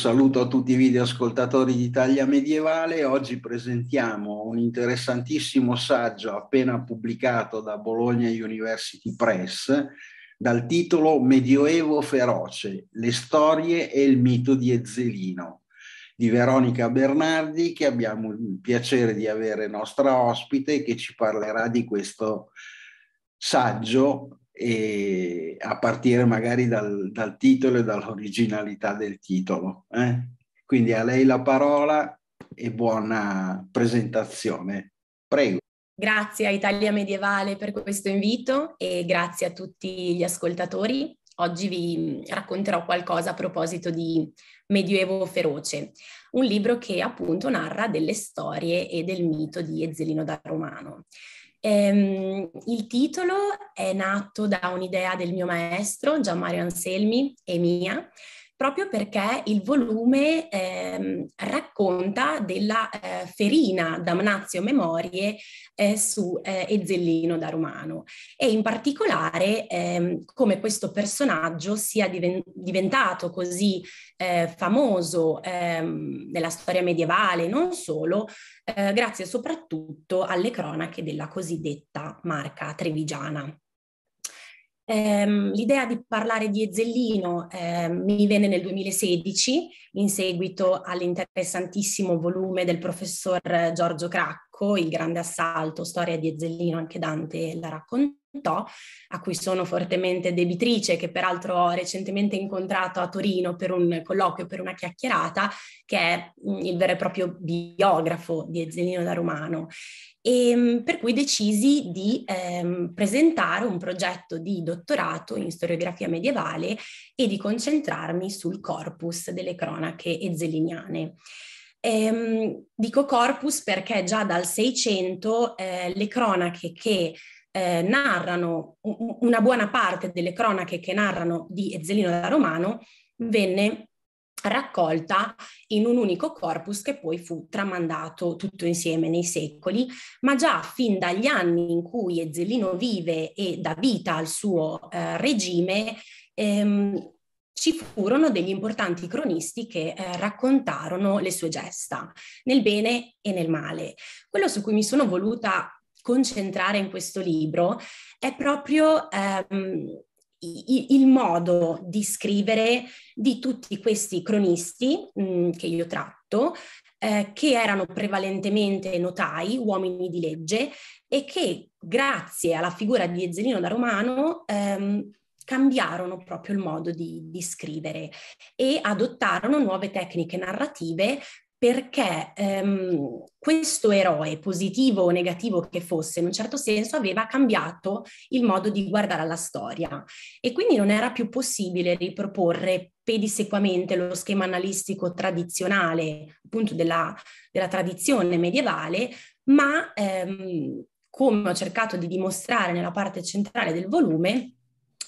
saluto a tutti i videoascoltatori di Italia Medievale. Oggi presentiamo un interessantissimo saggio appena pubblicato da Bologna University Press dal titolo Medioevo feroce, le storie e il mito di Ezzelino di Veronica Bernardi che abbiamo il piacere di avere nostra ospite che ci parlerà di questo saggio e a partire magari dal, dal titolo e dall'originalità del titolo. Eh? Quindi a lei la parola e buona presentazione. Prego. Grazie a Italia Medievale per questo invito e grazie a tutti gli ascoltatori. Oggi vi mm, racconterò qualcosa a proposito di Medioevo feroce, un libro che appunto narra delle storie e del mito di Ezzelino da Romano. Ehm, il titolo è nato da un'idea del mio maestro Gian Mario Anselmi e mia, proprio perché il volume ehm, racconta della eh, ferina Damnazio Memorie eh, su eh, Ezzellino da Romano e in particolare ehm, come questo personaggio sia diven- diventato così eh, famoso ehm, nella storia medievale, non solo, eh, grazie soprattutto alle cronache della cosiddetta marca trevigiana. Ehm, l'idea di parlare di Ezzellino eh, mi venne nel 2016 in seguito all'interessantissimo volume del professor Giorgio Cracco, Il grande assalto, storia di Ezzellino, anche Dante la racconta a cui sono fortemente debitrice, che peraltro ho recentemente incontrato a Torino per un colloquio, per una chiacchierata, che è mm, il vero e proprio biografo di Ezzelino da Romano. E, ehm, per cui decisi di ehm, presentare un progetto di dottorato in storiografia medievale e di concentrarmi sul corpus delle cronache ezzeliniane. Ehm, dico corpus perché già dal Seicento eh, le cronache che eh, narrano, una buona parte delle cronache che narrano di Ezzelino da Romano venne raccolta in un unico corpus che poi fu tramandato tutto insieme nei secoli, ma già fin dagli anni in cui Ezzelino vive e dà vita al suo eh, regime, ehm, ci furono degli importanti cronisti che eh, raccontarono le sue gesta, nel bene e nel male. Quello su cui mi sono voluta concentrare in questo libro è proprio ehm, il modo di scrivere di tutti questi cronisti mh, mm, che io tratto, eh, che erano prevalentemente notai, uomini di legge, e che grazie alla figura di Ezzelino da Romano ehm, cambiarono proprio il modo di, di, scrivere e adottarono nuove tecniche narrative perché ehm, questo eroe, positivo o negativo che fosse, in un certo senso aveva cambiato il modo di guardare alla storia e quindi non era più possibile riproporre pedissequamente lo schema analistico tradizionale, appunto della, della tradizione medievale, ma ehm, come ho cercato di dimostrare nella parte centrale del volume,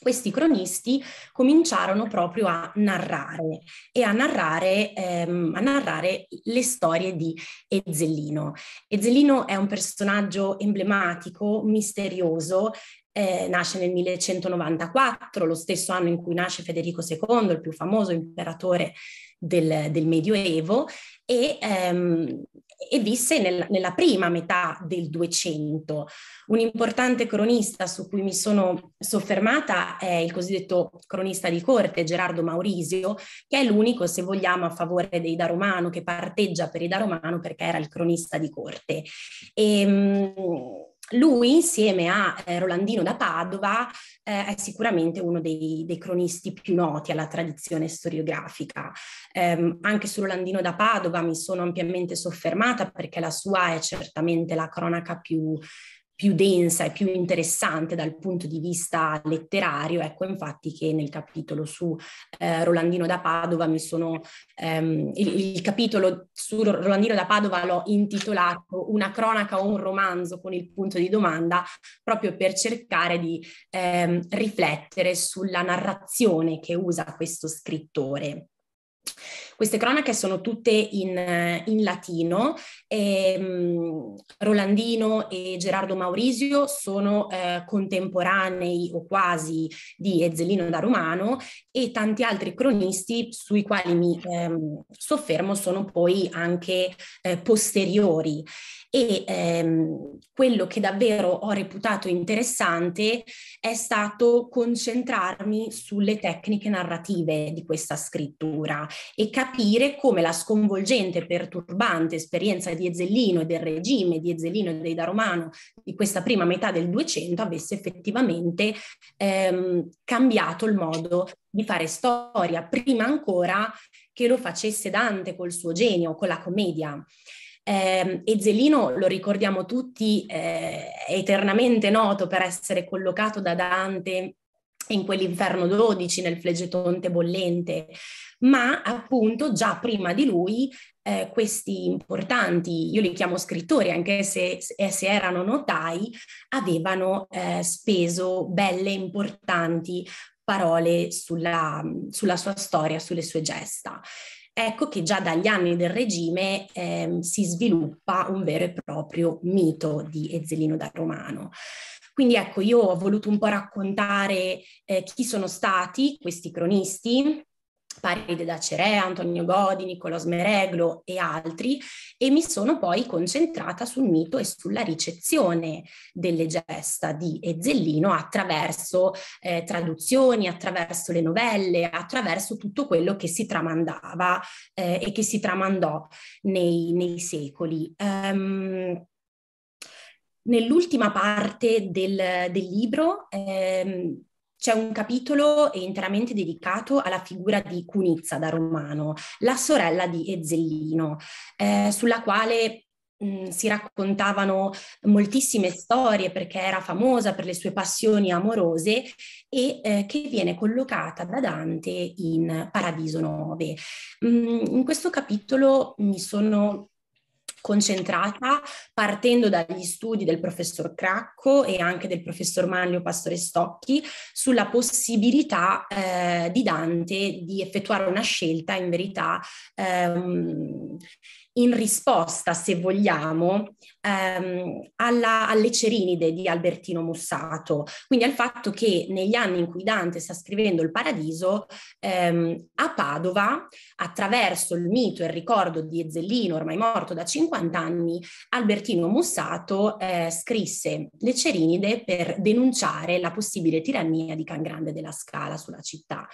questi cronisti cominciarono proprio a narrare e a narrare, ehm, a narrare le storie di Ezzellino. Ezzellino è un personaggio emblematico, misterioso, eh, nasce nel 1194, lo stesso anno in cui nasce Federico II, il più famoso imperatore del, del Medioevo, e ehm, e visse nel, nella prima metà del 200. Un importante cronista su cui mi sono soffermata è il cosiddetto cronista di corte Gerardo Maurizio, che è l'unico, se vogliamo, a favore dei da Romano, che parteggia per i da Romano perché era il cronista di corte. E, ehm, lui, insieme a eh, Rolandino da Padova, eh, è sicuramente uno dei, dei, cronisti più noti alla tradizione storiografica. Eh, anche su Rolandino da Padova mi sono ampiamente soffermata perché la sua è certamente la cronaca più, più densa e più interessante dal punto di vista letterario, ecco infatti che nel capitolo su eh, Rolandino da Padova mi sono, ehm, il, il, capitolo su Rolandino da Padova l'ho intitolato Una cronaca o un romanzo con il punto di domanda, proprio per cercare di ehm, riflettere sulla narrazione che usa questo scrittore. Queste cronache sono tutte in, eh, in latino. E, um, Rolandino e Gerardo Maurizio sono eh, contemporanei o quasi di Ezzelino da Romano e tanti altri cronisti sui quali mi ehm, soffermo sono poi anche eh, posteriori. E ehm, quello che davvero ho reputato interessante è stato concentrarmi sulle tecniche narrative di questa scrittura e capire capire come la sconvolgente, perturbante esperienza di Ezzellino e del regime di Ezzellino e dei Da Romano di questa prima metà del 200 avesse effettivamente ehm, cambiato il modo di fare storia, prima ancora che lo facesse Dante col suo genio, con la commedia. Eh, Ezzellino, lo ricordiamo tutti, eh, è eternamente noto per essere collocato da Dante in quell'inferno 12, nel flegetonte bollente, ma appunto già prima di lui eh, questi importanti, io li chiamo scrittori, anche se, eh, se erano notai, avevano eh, speso belle, importanti parole sulla, sulla sua storia, sulle sue gesta. Ecco che già dagli anni del regime eh, si sviluppa un vero e proprio mito di Ezzelino da Romano. Quindi ecco, io ho voluto un po' raccontare eh, chi sono stati questi cronisti, Paride da Cerea, Antonio Godi, Nicolò Smereglo e altri, e mi sono poi concentrata sul mito e sulla ricezione delle gesta di Ezzellino attraverso eh, traduzioni, attraverso le novelle, attraverso tutto quello che si tramandava eh, e che si tramandò nei, nei secoli. Um, Nell'ultima parte del, del libro ehm, c'è un capitolo interamente dedicato alla figura di Cunizza da Romano, la sorella di Ezzellino, eh, sulla quale mh, mm, si raccontavano moltissime storie perché era famosa per le sue passioni amorose e eh, che viene collocata da Dante in Paradiso 9. Mh, mm, in questo capitolo mi sono concentrata partendo dagli studi del professor Cracco e anche del professor Manlio Pastore Stocchi sulla possibilità eh, di Dante di effettuare una scelta in verità ehm, in risposta, se vogliamo, ehm, alla, alle Cerinide di Albertino Mussato, quindi al fatto che negli anni in cui Dante sta scrivendo il Paradiso, ehm, a Padova, attraverso il mito e il ricordo di Ezzellino, ormai morto da 50 anni, Albertino Mussato eh, scrisse le Cerinide per denunciare la possibile tirannia di Can Grande della Scala sulla città.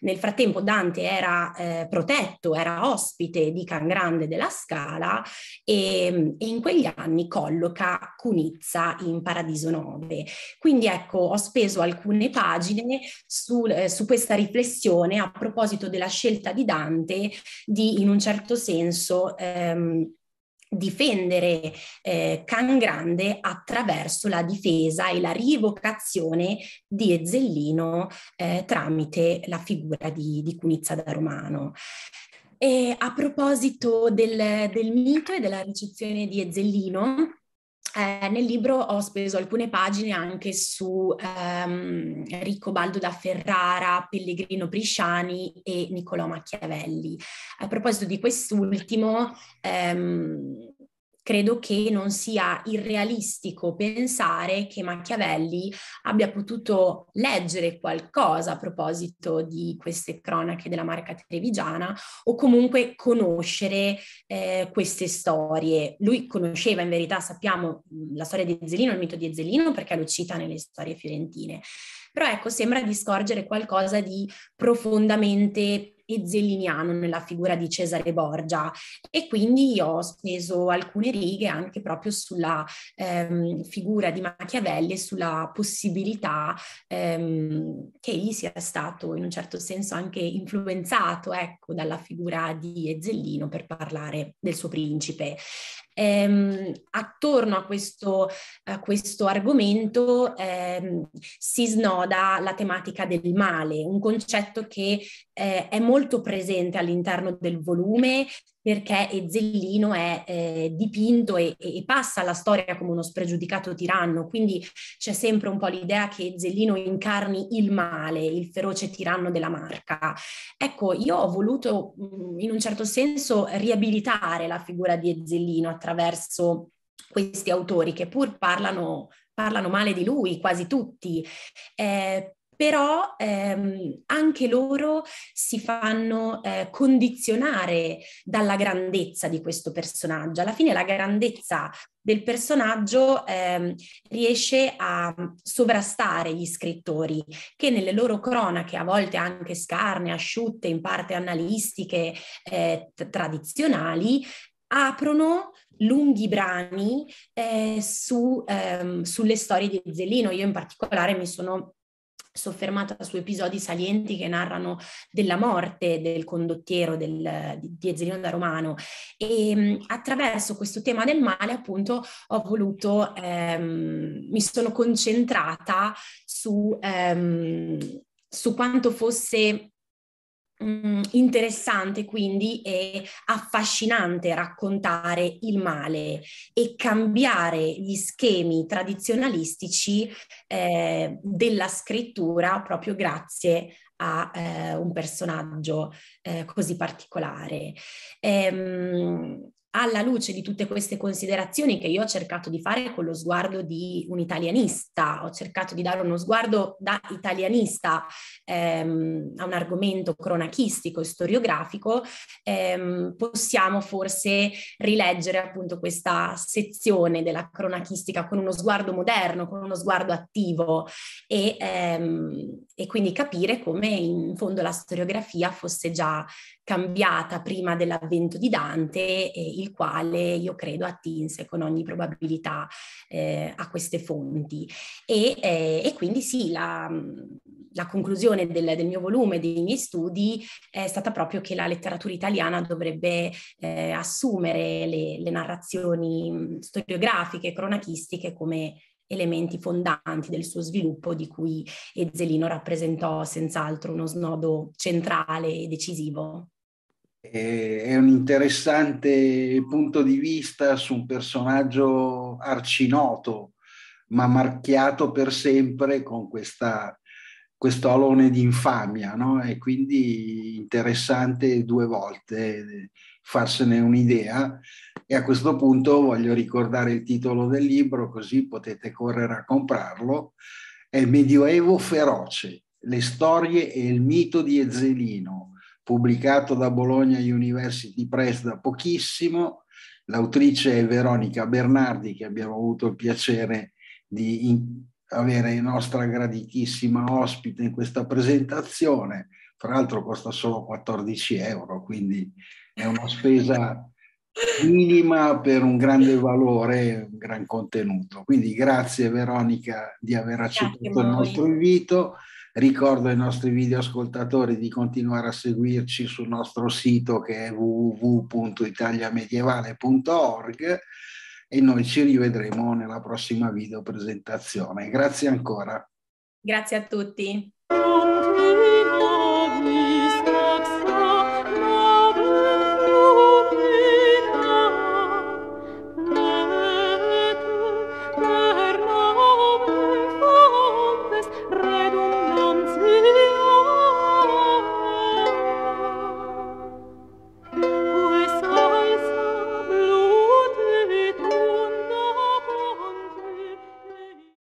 Nel frattempo Dante era eh, protetto, era ospite di Can Grande della Scala e, e in quegli anni mi colloca Cunizza in Paradiso 9. Quindi ecco, ho speso alcune pagine su, eh, su questa riflessione a proposito della scelta di Dante di in un certo senso ehm, difendere eh, Can Grande attraverso la difesa e la rievocazione di Ezzellino eh, tramite la figura di, di Cunizza da Romano. E a proposito del, del mito e della ricezione di Ezzellino, eh, nel libro ho speso alcune pagine anche su ehm, Ricco Baldo da Ferrara, Pellegrino Prisciani e Niccolò Machiavelli. A proposito di quest'ultimo, ehm, credo che non sia irrealistico pensare che Machiavelli abbia potuto leggere qualcosa a proposito di queste cronache della marca trevigiana o comunque conoscere eh, queste storie. Lui conosceva in verità, sappiamo, mm, la storia di Ezzelino, il mito di Ezzelino perché lo cita nelle storie fiorentine. Però ecco, sembra di scorgere qualcosa di profondamente ezzelliniano nella figura di Cesare Borgia e quindi io ho speso alcune righe anche proprio sulla ehm, figura di Machiavelli e sulla possibilità ehm, che egli sia stato in un certo senso anche influenzato ecco, dalla figura di Ezzellino per parlare del suo principe ehm, attorno a questo, a questo argomento ehm, si snoda la tematica del male, un concetto che eh, è molto presente all'interno del volume, perché Ezzellino è eh, dipinto e, e, passa alla storia come uno spregiudicato tiranno, quindi c'è sempre un po' l'idea che Ezzellino incarni il male, il feroce tiranno della marca. Ecco, io ho voluto mm, in un certo senso riabilitare la figura di Ezzellino attraverso questi autori che pur parlano parlano male di lui quasi tutti, eh, però ehm, anche loro si fanno eh, condizionare dalla grandezza di questo personaggio. Alla fine la grandezza del personaggio ehm, riesce a sovrastare gli scrittori che nelle loro cronache, a volte anche scarne, asciutte, in parte analistiche, eh, t- tradizionali, aprono lunghi brani eh, su, ehm, sulle storie di Zellino. Io in particolare mi sono soffermata su episodi salienti che narrano della morte del condottiero del, di Ezzelino da Romano e mm, attraverso questo tema del male appunto ho voluto, ehm, mi sono concentrata su, ehm, su quanto fosse Mm, interessante quindi e affascinante raccontare il male e cambiare gli schemi tradizionalistici eh, della scrittura proprio grazie a eh, un personaggio eh, così particolare. Ehm, alla luce di tutte queste considerazioni che io ho cercato di fare con lo sguardo di un italianista, ho cercato di dare uno sguardo da italianista ehm, a un argomento cronachistico, e storiografico, ehm, possiamo forse rileggere appunto questa sezione della cronachistica con uno sguardo moderno, con uno sguardo attivo e, ehm, e quindi capire come in fondo la storiografia fosse già cambiata prima dell'avvento di Dante. E il quale io credo attinse con ogni probabilità eh, a queste fonti. E, eh, e quindi sì, la, la conclusione del, del, mio volume, dei miei studi, è stata proprio che la letteratura italiana dovrebbe eh, assumere le, le narrazioni mm, storiografiche, cronachistiche come elementi fondanti del suo sviluppo di cui Ezzelino rappresentò senz'altro uno snodo centrale e decisivo. Eh, è un interessante punto di vista su un personaggio arcinoto, ma marchiato per sempre con questa, alone di infamia, no? E quindi interessante due volte eh, farsene un'idea. E a questo punto voglio ricordare il titolo del libro, così potete correre a comprarlo. È Medioevo feroce, le storie e il mito di Ezzelino, pubblicato da Bologna University Press da pochissimo. L'autrice è Veronica Bernardi, che abbiamo avuto il piacere di in- avere nostra graditissima ospite in questa presentazione. Tra l'altro costa solo 14 euro, quindi è una spesa minima per un grande valore, un gran contenuto. Quindi grazie Veronica di aver accettato il nostro invito. Ricordo ai nostri videoascoltatori di continuare a seguirci sul nostro sito che è www.italiamedievale.org e noi ci rivedremo nella prossima video presentazione. Grazie ancora. Grazie a tutti.